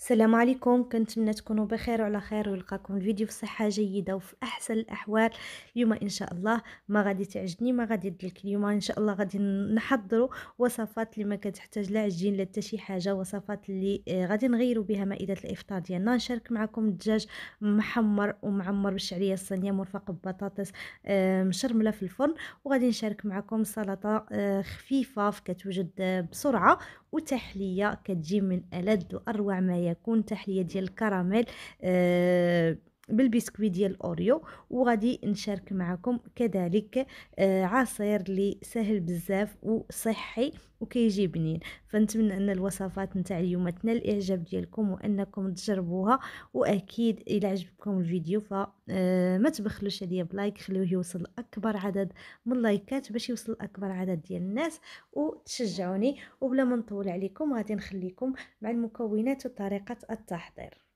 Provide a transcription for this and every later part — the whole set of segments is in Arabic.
السلام عليكم كنتمنى تكونوا بخير وعلى خير ولقاكم الفيديو في صحه جيده وفي احسن الاحوال اليوم ان شاء الله ما غادي تعجبني ما غادي ندلك اليوم ان شاء الله غادي نحضروا وصفات اللي ما كتحتاج لا عجين لا شي حاجه وصفات اللي آه، غادي نغيروا بها مائده الافطار ديالنا نشارك معكم الدجاج محمر ومعمر بالشعريه الصينيه مرفق ببطاطس آه، مشرمله في الفرن وغادي نشارك معكم سلطه آه، خفيفه كتوجد بسرعه وتحليه كتجي من الد واروع ما يكون تحليه ديال الكراميل أه بالبسكويت ديال الاوريو وغادي نشارك معكم كذلك آه، عصير اللي سهل بزاف وصحي وكيجي بنين فنتمنى ان الوصفات نتاع اليوم تنال الاعجاب ديالكم وانكم تجربوها واكيد الى عجبكم الفيديو فما آه، تبخلوش عليا بلايك خليوه يوصل لاكبر عدد من اللايكات باش يوصل لاكبر عدد ديال الناس وتشجعوني وبلا ما نطول عليكم غادي نخليكم مع المكونات وطريقه التحضير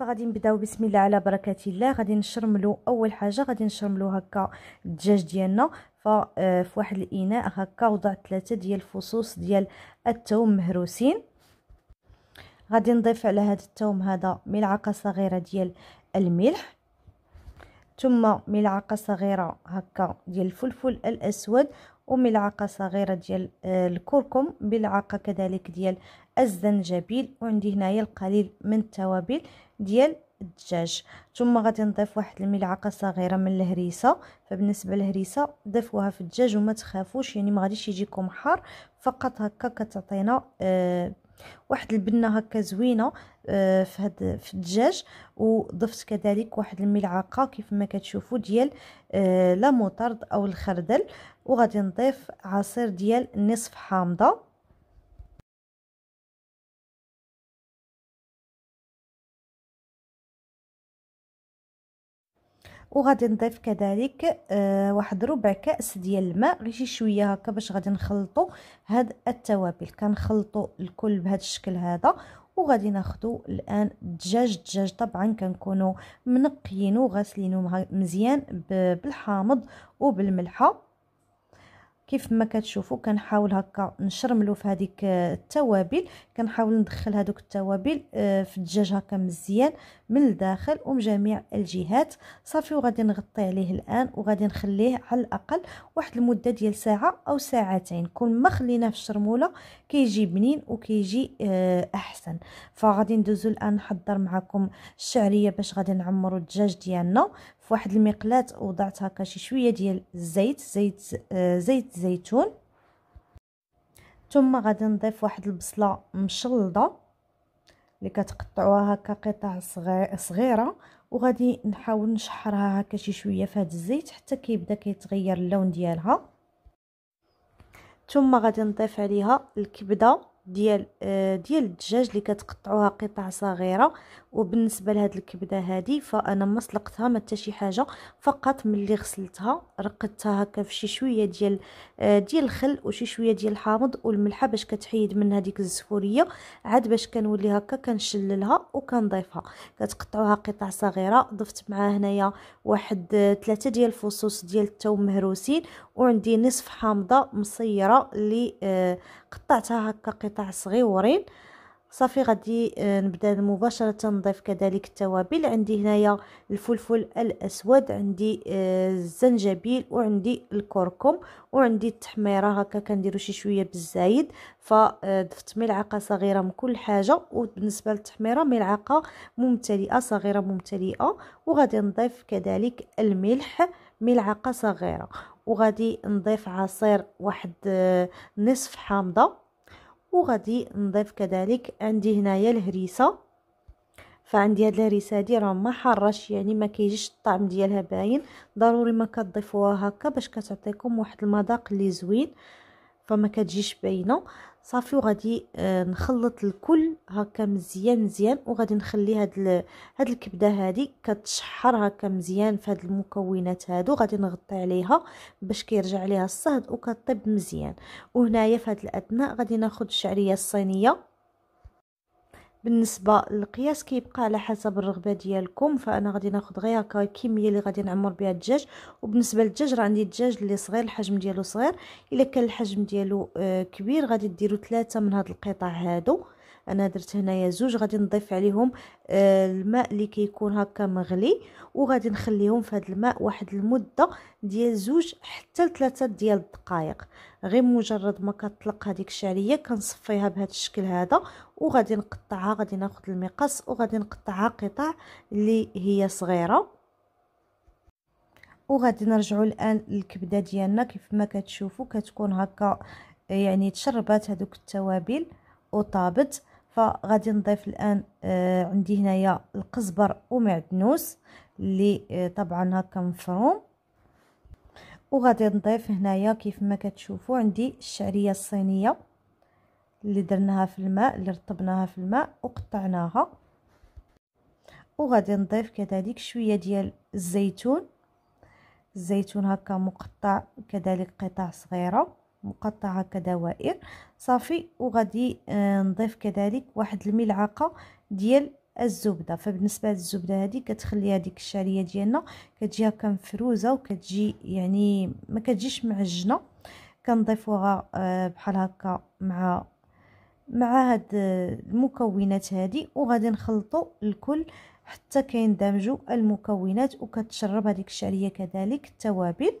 فغادي نبداو بسم الله على بركه الله غادي نشرملو اول حاجه غادي نشرملو هكا الدجاج ديالنا ففي آه، واحد الاناء هكا وضعت ثلاثه ديال الفصوص ديال الثوم مهروسين غادي نضيف على هذا الثوم هذا ملعقه صغيره ديال الملح ثم ملعقه صغيره هكا ديال الفلفل الاسود وملعقه صغيره ديال آه، الكركم ملعقه كذلك ديال الزنجبيل وعندي هنايا القليل من التوابل ديال الدجاج ثم غادي نضيف واحد الملعقه صغيره من الهريسه فبالنسبه للهريسه ضيفوها في الدجاج وما تخافوش يعني ما غاديش يجيكم حار فقط هكا كتعطينا آه واحد البنه هكا زوينه آه في هاد في الدجاج وضفت كذلك واحد الملعقه كيف ما كتشوفوا ديال آه لا موطرد او الخردل وغادي نضيف عصير ديال نصف حامضه وغادي نضيف كذلك آه واحد ربع كاس ديال الماء غير شي شويه هكا باش غادي نخلطوا هاد التوابل كنخلطوا الكل بهذا الشكل هذا وغادي ناخدو الان الدجاج الدجاج طبعا كنكونوا منقيينه وغاسلينه مزيان بالحامض وبالملحه كيف ما كتشوفوا كنحاول هكا نشرملو في هذيك آه، التوابل كنحاول ندخل هذوك التوابل آه، في الدجاج هكا مزيان من الداخل ومن جميع الجهات صافي وغادي نغطي عليه الان وغادي نخليه على الاقل واحد المده ديال ساعه او ساعتين كل ما خليناه في الشرموله كيجي بنين وكيجي آه، احسن فغادي ندوزو الان نحضر معكم الشعريه باش غادي نعمروا الدجاج ديالنا في واحد المقلاة وضعت هكا شي شويه ديال الزيت زيت آه زيت زيتون ثم غادي نضيف واحد البصله مشلضه اللي كتقطعوها هكا قطع صغيره وغادي نحاول نشحرها هكا شي شويه في هذا الزيت حتى كيبدا كيتغير اللون ديالها ثم غادي نضيف عليها الكبده ديال آه، ديال الدجاج اللي كتقطعوها قطع صغيره وبالنسبه لهاد الكبده هادي فانا ما سلقتها ما حتى شي حاجه فقط ملي غسلتها رقدتها هكا فشي شويه ديال آه، ديال الخل وشي شويه ديال الحامض والملحه باش كتحيد منها ديك الزفوريه عاد باش كنولي هكا كنشللها وكنضيفها كتقطعوها قطع صغيره ضفت معها هنايا واحد ثلاثة آه، ديال الفصوص ديال الثوم مهروسين وعندي نصف حامضه مصيره اللي قطعتها هكا قطع صغيورين صافي غادي آه، نبدا مباشره نضيف كذلك التوابل عندي هنايا الفلفل الاسود عندي آه، الزنجبيل وعندي الكركم وعندي التحميره هكا كنديرو شي شويه بالزايد فضفت آه، ملعقه صغيره من كل حاجه وبالنسبه للتحميره ملعقه ممتلئه صغيره ممتلئه وغادي نضيف كذلك الملح ملعقه صغيره وغادي نضيف عصير واحد نصف حامضه وغادي نضيف كذلك عندي هنايا الهريسه فعندي هاد الهريسه هادي راه ما حرش يعني ما كيجيش الطعم ديالها باين ضروري ما كتضيفوها هكا باش كتعطيكم واحد المذاق اللي زوين فما كتجيش باينه صافي وغادي آه، نخلط الكل هكا مزيان مزيان وغادي نخلي هاد هاد الكبده هادي كتشحر هكا مزيان في هاد المكونات هادو غادي نغطي عليها باش كيرجع ليها الصهد وكطيب مزيان وهنايا في هاد الاثناء غادي ناخد الشعريه الصينيه بالنسبه للقياس كيبقى على حسب الرغبه ديالكم فانا غادي ناخذ غير هكا الكميه اللي غادي نعمر بها الدجاج وبالنسبه للدجاج راه عندي الدجاج اللي صغير الحجم ديالو صغير الا كان الحجم ديالو آه، كبير غادي ديروا ثلاثه من هاد القطع هادو انا درت هنايا زوج غادي نضيف عليهم آه، الماء اللي كيكون هكا مغلي وغادي نخليهم في هذا الماء واحد المده ديال زوج حتى لثلاثه ديال الدقائق غير مجرد ما كطلق هذيك الشعريه كنصفيها بهذا الشكل هذا وغادي نقطعها غادي ناخذ المقص وغادي نقطعها قطع اللي هي صغيره وغادي نرجعوا الان للكبده ديالنا كيف ما كتشوفوا كتكون هكا يعني تشربات هذوك التوابل وطابت فغادي نضيف الان آه عندي هنايا القزبر ومعدنوس اللي آه، طبعا هكا مفروم وغادي نضيف هنايا كيف ما كتشوفوا عندي الشعريه الصينيه اللي درناها في الماء اللي رطبناها في الماء وقطعناها وغادي نضيف كذلك شويه ديال الزيتون الزيتون هكا مقطع كذلك قطع صغيره مقطعه كدوائر صافي وغادي آه، نضيف كذلك واحد الملعقه ديال الزبده فبالنسبه للزبده هذه كتخلي هذيك الشعريه ديالنا كتجي هكا مفروزه وكتجي يعني ما كتجيش معجنه كنضيفوها آه، بحال هكا مع مع هاد آه، المكونات هذه وغادي نخلطوا الكل حتى كيندمجوا المكونات وكتشرب هذيك الشعريه كذلك التوابل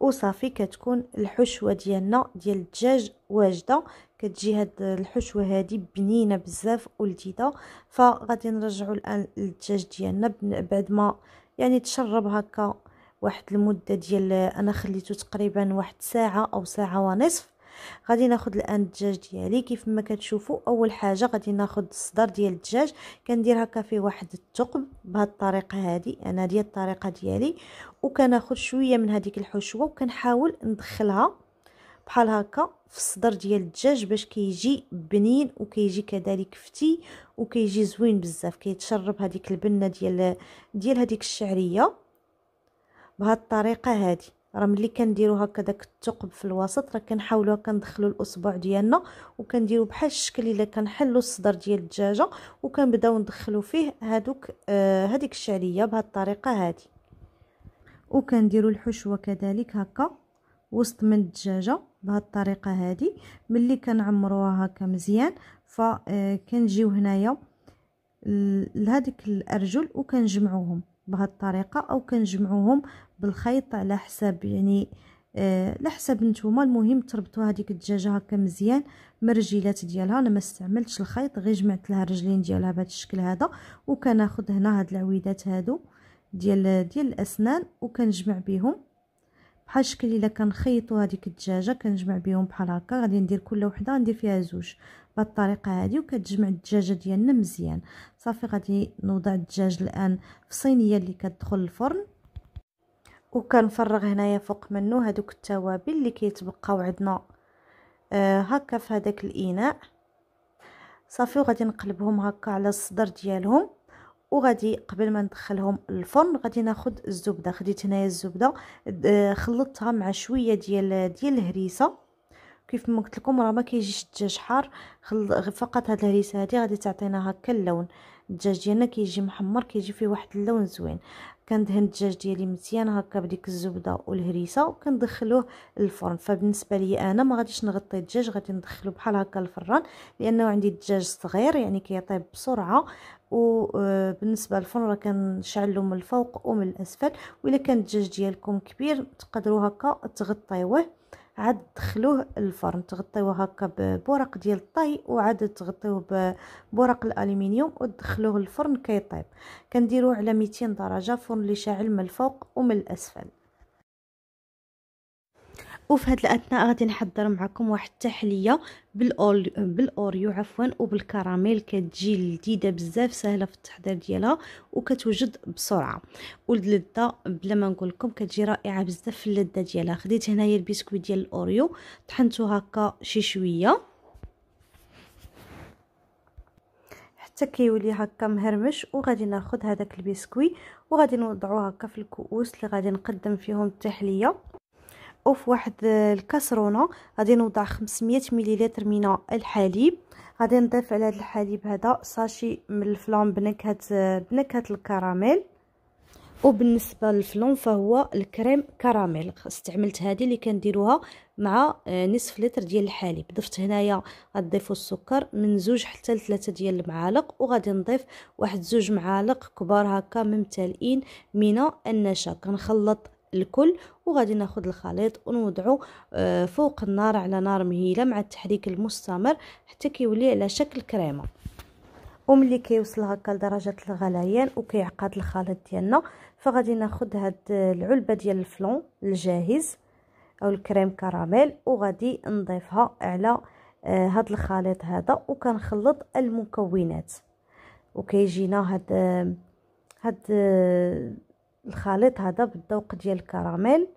وصافي كتكون الحشوه ديالنا ديال الدجاج واجده كتجي هاد الحشوه هادي بنينه بزاف ولذيذه فغادي نرجعوا الان للدجاج ديالنا بعد ما يعني تشرب هكا واحد المده ديال انا خليته تقريبا واحد ساعه او ساعه ونصف غادي ناخذ الان الدجاج ديالي كيف ما كتشوفوا اول حاجه غادي ناخذ الصدر ديال الدجاج كندير هكا فيه واحد الثقب بهاد الطريقه هادي انا ديال الطريقه ديالي وكناخذ شويه من هذيك الحشوه وكنحاول ندخلها بحال هكا في الصدر ديال الدجاج باش كيجي بنين وكيجي كذلك فتي وكيجي زوين بزاف كيتشرب هذيك البنه ديال ديال هذيك الشعريه بهاد الطريقه هذه راه ملي كنديرو هكا داك الثقب في الوسط راه كنحاولو كندخلوا ندخلو الاصبع ديالنا وكنديرو بحال الشكل الا كنحلو الصدر ديال الدجاجه وكنبداو ندخلو فيه هادوك آه الشعريه بهاد الطريقه هذه وكنديرو الحشوه كذلك هكا وسط من الدجاجه بهاد الطريقه هذه ملي كنعمروها هكا مزيان فكنجيو آه، هنايا لهذيك الارجل وكنجمعوهم بهاد الطريقه او كنجمعوهم بالخيط على حساب يعني آه، على حسب نتوما المهم تربطوا هذيك الدجاجه هكا مزيان مرجيلات ديالها انا ما استعملتش الخيط غير جمعت لها الرجلين ديالها بهذا الشكل هذا وكناخذ هنا هاد العويدات هادو ديال ديال الاسنان وكنجمع بهم بحال الشكل الا كنخيطوا هذيك الدجاجه كنجمع بهم بحال هكا غادي ندير كل وحده ندير فيها زوج بهذه الطريقه هذه وكتجمع الدجاجه ديالنا مزيان صافي غادي نوضع الدجاج الان في صينيه اللي كتدخل الفرن وكنفرغ هنايا فوق منه هذوك التوابل اللي كيتبقاو عندنا آه، هكا في هذاك الاناء صافي وغادي نقلبهم هكا على الصدر ديالهم وغادي قبل ما ندخلهم الفرن غادي ناخد الزبده خديت هنايا الزبده خلطتها مع شويه ديال ديال الهريسه كيف ما قلت لكم راه ما كيجيش الدجاج حار خل... فقط هذه الهريسه هذه غادي تعطينا هكا اللون الدجاج ديالنا كيجي محمر كيجي فيه واحد اللون زوين كندهن الدجاج ديالي مزيان هكا بديك الزبده والهريسه وكندخلوه للفرن فبالنسبه لي انا ما غاديش نغطي الدجاج غادي ندخلو بحال هكا الفران لانه عندي الدجاج صغير يعني كيطيب بسرعه وبالنسبه آه، للفرن راه كنشعلو من الفوق ومن الاسفل وإلا كان الدجاج ديالكم كبير تقدروا هكا تغطيوه عاد تدخلوه الفرن تغطيوه هكا بورق ديال الطهي وعاد تغطيوه بورق الالومنيوم وتدخلوه الفرن كيطيب كنديروه على 200 درجه فرن اللي شاعل من الفوق ومن الاسفل وفي هاد الاثناء غادي نحضر معكم واحد التحليه بالأول... بالاوريو عفوا وبالكراميل كتجي لذيذه بزاف سهله في التحضير ديالها وكتوجد بسرعه واللذه بلا ما نقول لكم كتجي رائعه بزاف في اللذه ديالها خديت هنايا البسكويت ديال الاوريو طحنته هكا شي شويه حتى كيولي هكا مهرمش وغادي ناخذ هذاك البسكوي وغادي نوضعوه هكا في الكؤوس اللي غادي نقدم فيهم التحليه او في واحد الكاسرونه غادي نوضع 500 مليلتر من الحليب غادي نضيف على هذا الحليب هذا ساشي من الفلون بنكهه بنكهه الكراميل وبالنسبه للفلون فهو الكريم كراميل استعملت هذه اللي كنديروها مع آه، نصف لتر ديال الحليب ضفت هنايا غنضيفوا السكر من زوج حتى لثلاثه ديال المعالق وغادي نضيف واحد زوج معالق كبار هكا ممتلئين من النشا كنخلط الكل وغادي ناخذ الخليط ونوضعه آه، فوق النار على نار مهيله مع التحريك المستمر حتى كيولي على شكل كريمه وملي كيوصل هكا لدرجه الغليان وكيعقد الخليط ديالنا فغادي ناخذ هاد العلبه ديال الفلون الجاهز او الكريم كراميل وغادي نضيفها على آه، هاد الخليط هذا وكنخلط المكونات وكيجينا هاد آه، هاد الخليط هذا بالذوق ديال الكراميل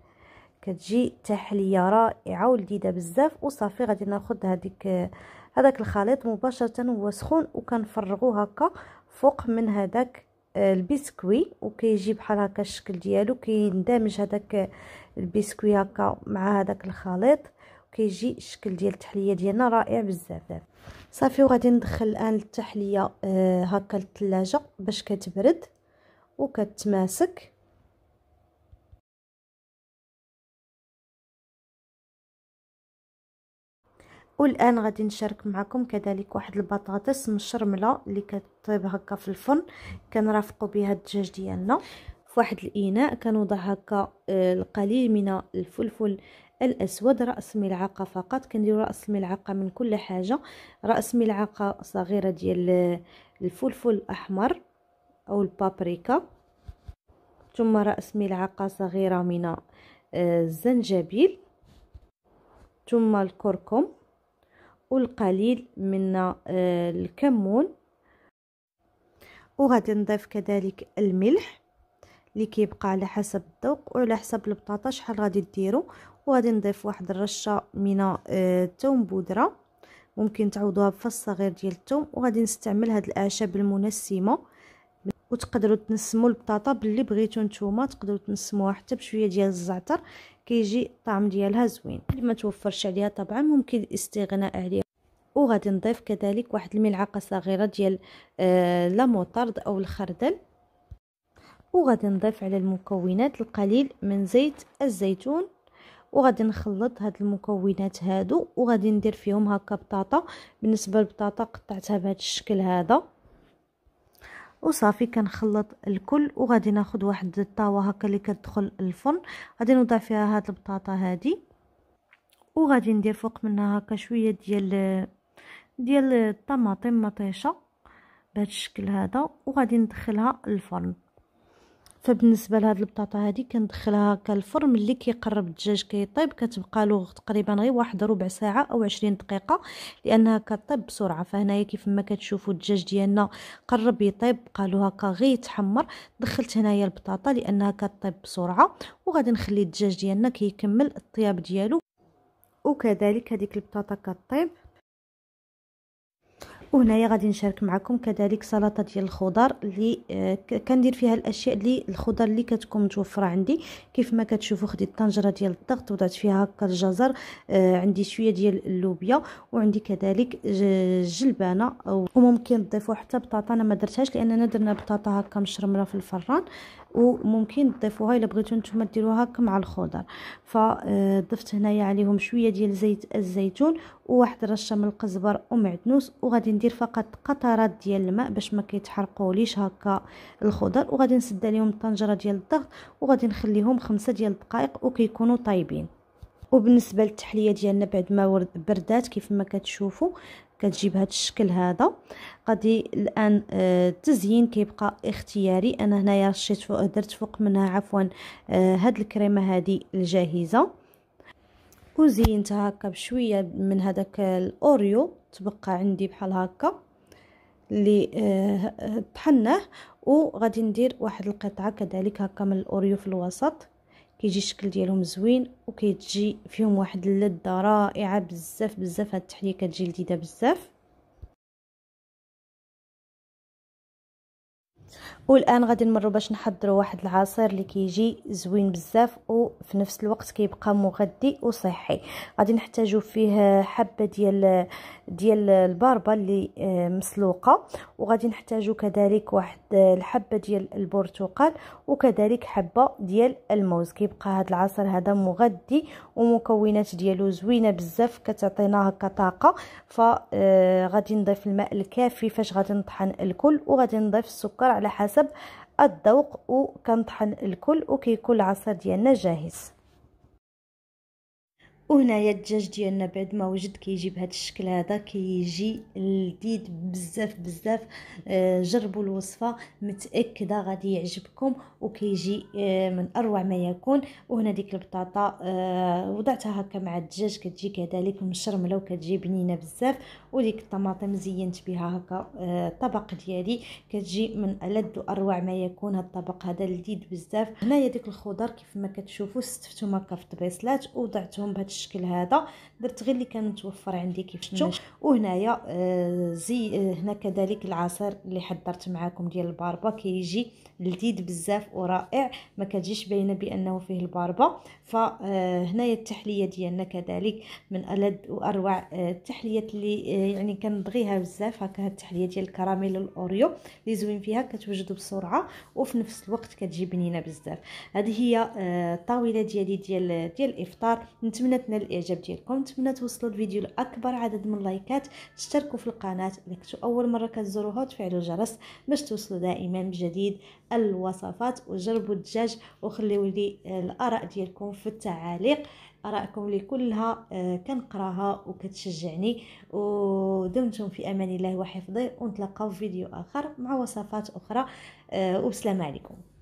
كتجي تحليه رائعه ولذيذه بزاف وصافي غادي ناخذ هذيك هذاك الخليط مباشره وهو سخون وكنفرغوا هكا فوق من هذاك آه، البسكوي وكيجي بحال هكا الشكل ديالو كيندمج هذاك البسكوي هكا مع هذاك الخليط كيجي الشكل ديال التحليه ديالنا رائع بزاف صافي وغادي ندخل الان التحليه آه، هكا للثلاجه باش كتبرد وكتماسك والان غادي نشارك معكم كذلك واحد البطاطس مشرمله اللي كطيب هكا في الفرن كنرافقوا بها الدجاج ديالنا في واحد الاناء كنوضع هكا آه، القليل من الفلفل الاسود راس ملعقه فقط كنديروا راس ملعقه من كل حاجه راس ملعقه صغيره ديال آه، الفلفل الاحمر او البابريكا ثم راس ملعقه صغيره من آه، الزنجبيل ثم الكركم والقليل من آه، الكمون وغادي نضيف كذلك الملح اللي كيبقى على حسب الذوق وعلى حسب البطاطا شحال غادي ديرو وغادي نضيف واحد الرشه من الثوم آه، بودره ممكن تعوضوها بفص صغير ديال الثوم وغادي نستعمل هاد الاعشاب المنسمه وتقدروا تنسموا البطاطا باللي بغيتو نتوما تقدروا تنسموها حتى بشويه ديال الزعتر كيجي الطعم ديالها زوين اللي ما توفرش عليها طبعا ممكن الاستغناء عليها وغادي نضيف كذلك واحد الملعقه صغيره ديال آه لا موطرد او الخردل وغادي نضيف على المكونات القليل من زيت الزيتون وغادي نخلط هاد المكونات هادو وغادي ندير فيهم هكا بطاطا بالنسبه للبطاطا قطعتها بهذا الشكل هذا وصافي كنخلط الكل وغادي ناخد واحد الطاوه هكا اللي كتدخل الفرن غادي نوضع فيها هاد البطاطا هادي وغادي ندير فوق منها هكا شويه ديال ديال الطماطم مطيشه بهذا الشكل هذا وغادي ندخلها الفرن فبالنسبه لهاد البطاطا هادي كندخلها هكا الفرن ملي كيقرب الدجاج كيطيب كتبقى له تقريبا غير واحد ربع ساعه او 20 دقيقه لانها كطيب بسرعه فهنايا كيف ما كتشوفوا الدجاج ديالنا قرب يطيب بقى له هكا غير يتحمر دخلت هنايا البطاطا لانها كطيب بسرعه وغادي نخلي الدجاج ديالنا كيكمل الطياب ديالو وكذلك هذيك البطاطا كطيب وهنايا غادي نشارك معكم كذلك سلطه ديال الخضر اللي آه، كندير فيها الاشياء اللي الخضر اللي كتكون متوفره عندي كيف ما كتشوفوا خديت طنجره ديال الضغط وضعت فيها هكا الجزر آه، عندي شويه ديال اللوبيا وعندي كذلك جلبانه وممكن تضيفوا حتى بطاطا انا ما درتهاش لاننا درنا بطاطا هكا مشرمره في الفران وممكن تضيفوها الا بغيتو نتوما ديروها هكا مع الخضر فضفت آه، هنايا عليهم شويه ديال زيت الزيتون وواحد رشه من القزبر ومعدنوس وغادي كندير فقط قطرات ديال الماء باش ما كيتحرقوليش هكا الخضر وغادي نسد عليهم الطنجره ديال الضغط وغادي نخليهم خمسة ديال الدقائق وكيكونوا طايبين وبالنسبه للتحليه ديالنا بعد ما ورد بردات كيف ما كتشوفوا كتجيب هذا الشكل هذا غادي الان آه، التزيين كيبقى اختياري انا هنايا رشيت فوق درت فوق منها عفوا آه، هاد الكريمه هذه الجاهزه وزينتها هكا بشويه من هذاك الاوريو تبقى عندي بحال هكا اللي آه طحناه وغادي ندير واحد القطعه كذلك هكا من الاوريو في الوسط كيجي الشكل ديالهم زوين وكيتجي فيهم واحد اللذه رائعه بزاف بزاف هاد التحليه كتجي لذيذه بزاف والان غادي نمروا باش نحضروا واحد العصير اللي كيجي زوين بزاف وفي نفس الوقت كيبقى مغذي وصحي غادي نحتاجو فيه حبه ديال ديال الباربه اللي آه، مسلوقه وغادي نحتاجو كذلك واحد آه، الحبه ديال البرتقال وكذلك حبه ديال الموز كيبقى هذا العصير هذا مغذي ومكونات ديالو زوينه بزاف كتعطينا هكا طاقه فغادي آه، نضيف الماء الكافي فاش غادي نطحن الكل وغادي نضيف السكر على حسب الذوق وكنطحن الكل وكيكون العصير ديالنا جاهز وهنايا الدجاج ديالنا بعد ما وجد كيجي بهذا الشكل هذا كيجي لذيذ بزاف بزاف آه، جربوا الوصفه متاكده غادي يعجبكم وكيجي آه، من اروع ما يكون وهنا ديك البطاطا آه، وضعتها هكا مع الدجاج كتجي كذلك مشرمله وكتجي بنينه بزاف وديك الطماطم زينت بها هكا الطبق ديالي كتجي من ألد واروع ما يكون هذا الطبق هذا لذيذ بزاف هنايا ديك الخضر كيف ما كتشوفوا ستفتهم هكا في الطبيصلات وضعتهم بهذا الشكل هذا درت غير اللي كان متوفر عندي كيف شفتوا وهنايا آه، زي آه، هنا كذلك العصير اللي حضرت معاكم ديال الباربه كيجي لذيذ بزاف ورائع ما كتجيش باينه بانه فيه الباربه فهنايا آه، التحليه ديالنا كذلك من الد واروع التحليات اللي يعني كنبغيها بزاف هكا التحليه ديال الكراميل الاوريو اللي زوين فيها كتوجد بسرعه وفي نفس الوقت كتجي بنينه بزاف هذه هي الطاوله ديالي ديال ديال الافطار نتمنى كنتمنى الاعجاب ديالكم نتمنى توصلوا الفيديو لاكبر عدد من اللايكات تشتركوا في القناه اذا كنتوا اول مره كتزوروها تفعلوا الجرس باش توصلوا دائما بجديد الوصفات وجربوا الدجاج وخليوا لي الاراء ديالكم في التعاليق ارائكم لي كلها آه، كنقراها وكتشجعني ودمتم في امان الله وحفظه ونتلاقاو في فيديو اخر مع وصفات اخرى آه، والسلام عليكم